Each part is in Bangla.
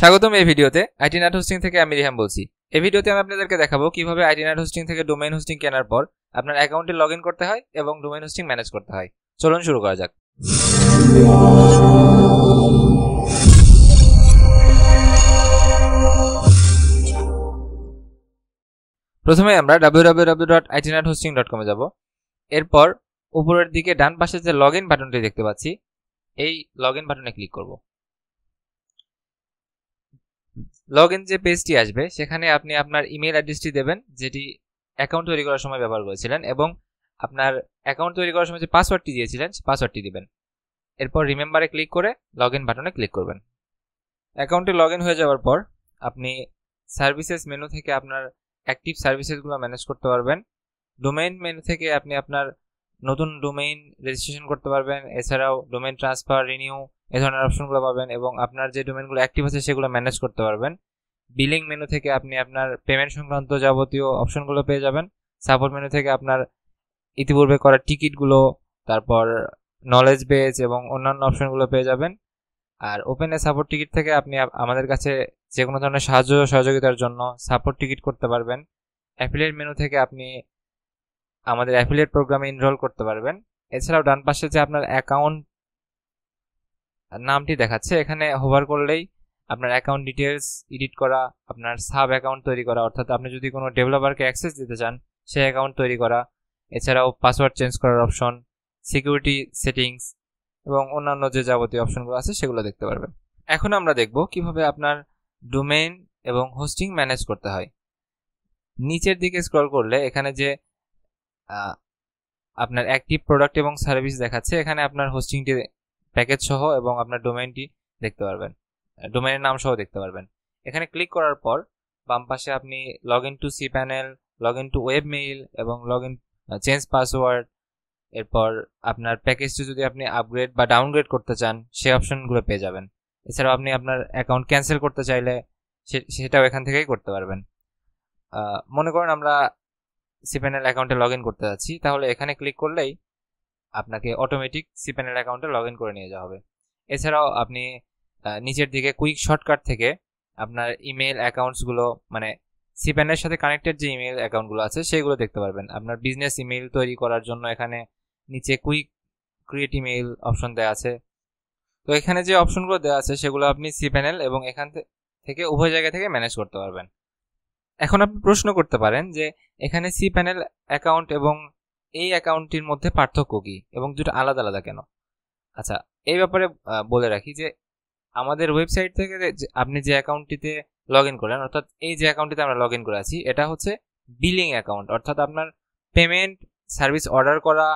স্বাগতম এই ভিডিওতে আইটি নাট হোস্টিং থেকে আমি রিহাম বলছি এই ভিডিওতে আমি আপনাদেরকে দেখাবো কিভাবে আইটি নাট হোস্টিং থেকে ডোমেইন হোস্টিং কেনার পর আপনার অ্যাকাউন্টে লগ করতে হয় এবং ডোমেন হোস্টিং ম্যানেজ করতে হয় চলুন শুরু করা যাক প্রথমে আমরা ডট কমে যাব এরপর উপরের দিকে ডান পাশে যে লগ ইন বাটনটি দেখতে পাচ্ছি এই লগ ইন বাটনে ক্লিক করবো লগ ইন যে পেজটি আসবে সেখানে আপনি আপনার ইমেল অ্যাড্রেসটি দেবেন যেটি অ্যাকাউন্ট তৈরি করার সময় ব্যবহার করেছিলেন এবং আপনার অ্যাকাউন্ট তৈরি করার সময় যে পাসওয়ার্ডটি দিয়েছিলেন পাসওয়ার্ডটি দিবেন এরপর রিমেম্বারে ক্লিক করে লগ ইন বাটনে ক্লিক করবেন অ্যাকাউন্টে লগ ইন হয়ে যাওয়ার পর আপনি সার্ভিসেস মেনু থেকে আপনার অ্যাক্টিভ সার্ভিসেসগুলো ম্যানেজ করতে পারবেন ডোমেইন মেনু থেকে আপনি আপনার নতুন ডোমেইন রেজিস্ট্রেশন করতে পারবেন এছাড়াও ডোমেইন ট্রান্সফার রিনিউ এ ধরনের অপশনগুলো পাবেন এবং আপনার যে ডোমেনগুলো অ্যাক্টিভ আছে সেগুলো ম্যানেজ করতে পারবেন বিলিং মেনু থেকে আপনি আপনার পেমেন্ট সংক্রান্ত যাবতীয় অপশনগুলো পেয়ে যাবেন সাপোর্ট মেনু থেকে আপনার ইতিপূর্বে করা টিকিটগুলো তারপর নলেজ বেজ এবং অন্যান্য অপশনগুলো পেয়ে যাবেন আর ওপেনে সাপোর্ট টিকিট থেকে আপনি আমাদের কাছে যে কোনো ধরনের সাহায্য সহযোগিতার জন্য সাপোর্ট টিকিট করতে পারবেন অ্যাফিলিয়েট মেনু থেকে আপনি আমাদের অ্যাফিলিয়েট প্রোগ্রামে ইনরোল করতে পারবেন এছাড়াও ডান পাশে যে আপনার অ্যাকাউন্ট নামটি দেখাচ্ছে এখানে হোভার করলেই আপনার অ্যাকাউন্ট ডিটেলস এডিট করা আপনার সাব অ্যাকাউন্ট তৈরি করা অর্থাৎ আপনি যদি কোনো ডেভেলপারকে অ্যাক্সেস দিতে চান সেই অ্যাকাউন্ট তৈরি করা এছাড়াও পাসওয়ার্ড চেঞ্জ করার অপশন সিকিউরিটি সেটিংস এবং অন্যান্য যে যাবতীয় অপশনগুলো আছে সেগুলো দেখতে পারবেন এখন আমরা দেখব কিভাবে আপনার ডোমেন এবং হোস্টিং ম্যানেজ করতে হয় নিচের দিকে স্ক্রল করলে এখানে যে আপনার অ্যাক্টিভ প্রোডাক্ট এবং সার্ভিস দেখাচ্ছে এখানে আপনার হোস্টিংটি প্যাকেজ সহ এবং আপনার ডোমেনটি দেখতে পারবেন ডোমেনের নাম সহ দেখতে পারবেন এখানে ক্লিক করার পর বাম পাশে আপনি log in to cPanel log in to webmail এবং লগ ইন চেঞ্জ পাসওয়ার্ড এরপর আপনার প্যাকেজটি যদি আপনি আপগ্রেড বা ডাউনগ্রেড করতে চান সেই অপশনগুলো পেয়ে যাবেন এছাড়াও আপনি আপনার অ্যাকাউন্ট ক্যান্সেল করতে চাইলে সেটাও এখান থেকেই করতে পারবেন মনে করেন আমরা সিপ্যানেল অ্যাকাউন্টে লগ ইন করতে যাচ্ছি তাহলে এখানে ক্লিক করলেই আপনাকে অটোমেটিক সিপ্যানেল অ্যাকাউন্টে লগ ইন করে নিয়ে যাওয়া হবে এছাড়াও আপনি নিচের দিকে কুইক শর্টকাট থেকে আপনার ইমেল অ্যাকাউন্টসগুলো মানে সিপ্যানের সাথে কানেক্টেড যে ইমেল অ্যাকাউন্টগুলো আছে সেগুলো দেখতে পারবেন আপনার বিজনেস ইমেল তৈরি করার জন্য এখানে নিচে কুইক ক্রিয়েট ইমেল অপশন দেওয়া আছে তো এখানে যে অপশনগুলো দেওয়া আছে সেগুলো আপনি সি প্যানেল এবং এখান থেকে উভয় জায়গা থেকে ম্যানেজ করতে পারবেন এখন আপনি প্রশ্ন করতে পারেন যে এখানে সি প্যানেল অ্যাকাউন্ট এবং এই অ্যাকাউন্টটির মধ্যে পার্থক্য কী এবং দুটো আলাদা আলাদা কেন আচ্ছা এই ব্যাপারে বলে রাখি যে আমাদের ওয়েবসাইট থেকে আপনি যে অ্যাকাউন্টটিতে লগ ইন করলেন অর্থাৎ এই যে অ্যাকাউন্টটিতে আমরা লগ ইন করে আছি এটা হচ্ছে বিলিং অ্যাকাউন্ট অর্থাৎ আপনার পেমেন্ট সার্ভিস অর্ডার করা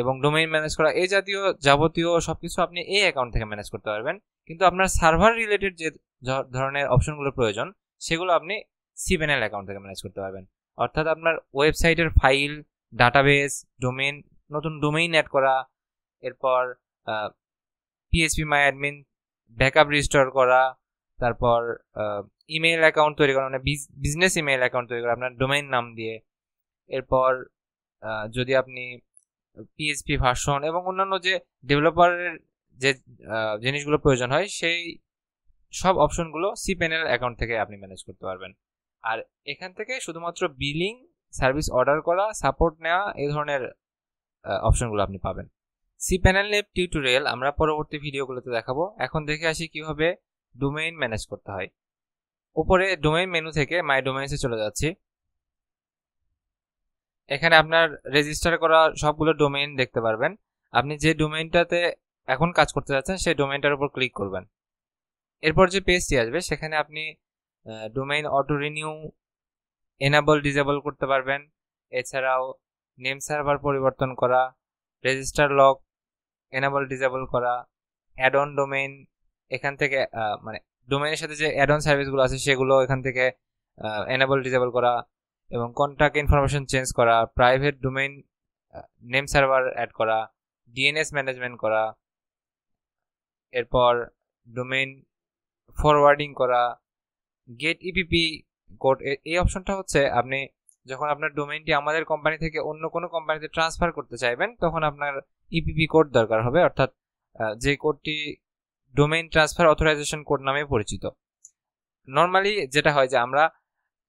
এবং ডোমেইন ম্যানেজ করা এই জাতীয় যাবতীয় সব কিছু আপনি এই অ্যাকাউন্ট থেকে ম্যানেজ করতে পারবেন কিন্তু আপনার সার্ভার রিলেটেড যে ধরনের অপশনগুলো প্রয়োজন সেগুলো আপনি সিবেনাল অ্যাকাউন্ট থেকে ম্যানেজ করতে পারবেন অর্থাৎ আপনার ওয়েবসাইটের ফাইল ডাটাবেস ডোমেন নতুন ডোমেইন অ্যাড করা এরপর phpMyAdmin backup register করা তারপর ইমেল অ্যাকাউন্ট তৈরি করা মানে বিজনেস ইমেল অ্যাকাউন্ট তৈরি করা আপনার ডোমেইন নাম দিয়ে এরপর যদি আপনি পিএইচপি ভার্সন এবং অন্যান্য যে ডেভেলপারের যে জিনিসগুলো প্রয়োজন হয় সেই সব অপশনগুলো সি প্যানেল অ্যাকাউন্ট থেকে আপনি ম্যানেজ করতে পারবেন আর এখান থেকে শুধুমাত্র বিলিং সার্ভিস অর্ডার করা সাপোর্ট নেওয়া এই ধরনের অপশনগুলো আপনি পাবেন সি প্যানেল নেপ টিউটোরিয়াল আমরা পরবর্তী ভিডিওগুলোতে দেখাবো এখন দেখে আসি কিভাবে ডোমেইন ম্যানেজ করতে হয় উপরে ডোমেইন মেনু থেকে মাই ডোমেইনসে চলে যাচ্ছি এখানে আপনার রেজিস্টার করা সবগুলো ডোমেইন দেখতে পারবেন আপনি যে ডোমেইনটাতে এখন কাজ করতে যাচ্ছেন সেই ডোমেইনটার উপর ক্লিক করবেন এরপর যে পেজটি আসবে সেখানে আপনি domain auto renew enable disable করতে পারবেন এছাড়াও নেম সার্ভার পরিবর্তন করা রেজিস্টার লক এনাবল ডিসেবল করা অ্যাড অন ডোমেন এখান থেকে মানে ডোমেনের সাথে যে অ্যাড অন সার্ভিসগুলো আছে সেগুলো এখান থেকে এনাবল ডিসেবল করা এবং কন্ট্রাক্ট ইনফরমেশন চেঞ্জ করা private domain name server add করা ডিএনএস ম্যানেজমেন্ট করা এরপর ডোমেইন ফরওয়ার্ডিং করা গেট ইপিপি কোড এই অপশনটা হচ্ছে আপনি যখন আপনার ডোমেইনটি আমাদের কোম্পানি থেকে অন্য কোনো কোম্পানিতে ট্রান্সফার করতে চাইবেন তখন আপনার ইপিপি e কোড দরকার হবে অর্থাৎ যে কোডটি ডোমেইন ট্রান্সফার অথরাইজেশন কোড নামে পরিচিত নর্মালি যেটা হয় যে আমরা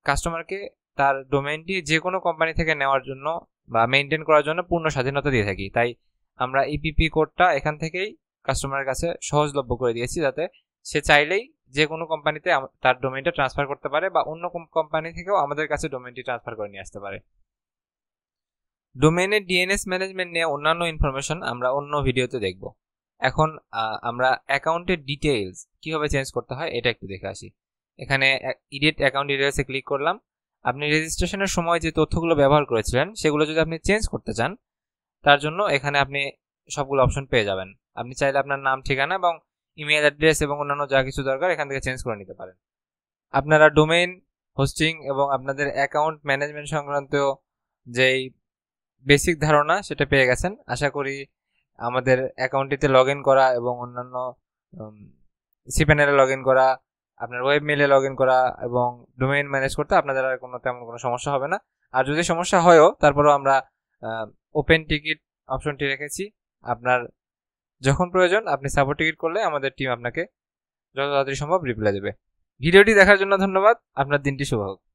কাস্টমারকে তার ডোমেইনটি যে কোনো কোম্পানি থেকে নেওয়ার জন্য বা মেনটেন করার জন্য পূর্ণ স্বাধীনতা দিয়ে থাকি তাই আমরা ইপিপি e কোডটা এখান থেকেই কাস্টমারের কাছে সহজলভ্য করে দিয়েছি যাতে সে চাইলেই যে কোনো কোম্পানিতে তার ডোমেইনটা ট্রান্সফার করতে পারে বা অন্য কোম্পানি থেকেও আমাদের কাছে ডোমেইনটি ট্রান্সফার করে নিয়ে আসতে পারে ডোমেনের ডিএনএস ম্যানেজমেন্ট নিয়ে অন্যান্য ইনফরমেশন আমরা অন্য ভিডিওতে দেখব এখন আমরা অ্যাকাউন্টের ডিটেইলস কীভাবে চেঞ্জ করতে হয় এটা একটু দেখে আসি এখানে ইডিট অ্যাকাউন্ট ডিটেলসে ক্লিক করলাম আপনি রেজিস্ট্রেশনের সময় যে তথ্যগুলো ব্যবহার করেছিলেন সেগুলো যদি আপনি চেঞ্জ করতে চান তার জন্য এখানে আপনি সবগুলো অপশন পেয়ে যাবেন আপনি চাইলে আপনার নাম ঠিকানা এবং ইমেল অ্যাড্রেস এবং অন্যান্য যা কিছু দরকার এখান থেকে চেঞ্জ করে নিতে পারেন আপনারা ডোমেইন হোস্টিং এবং আপনাদের অ্যাকাউন্ট ম্যানেজমেন্ট সংক্রান্ত যেই বেসিক ধারণা সেটা পেয়ে গেছেন আশা করি আমাদের অ্যাকাউন্টটিতে লগ করা এবং অন্যান্য সিপ্যানেলে লগ করা আপনার ওয়েব মেলে লগ করা এবং ডোমেইন ম্যানেজ করতে আপনাদের আর কোনো তেমন কোনো সমস্যা হবে না আর যদি সমস্যা হয়ও তারপরেও আমরা ওপেন টিকিট অপশনটি রেখেছি আপনার যখন প্রয়োজন আপনি সাপোর্ট টিকিট করলে আমাদের টিম আপনাকে যত তাড়াতাড়ি সম্ভব রিপ্লাই দেবে ভিডিওটি দেখার জন্য ধন্যবাদ আপনার দিনটি শুভ হোক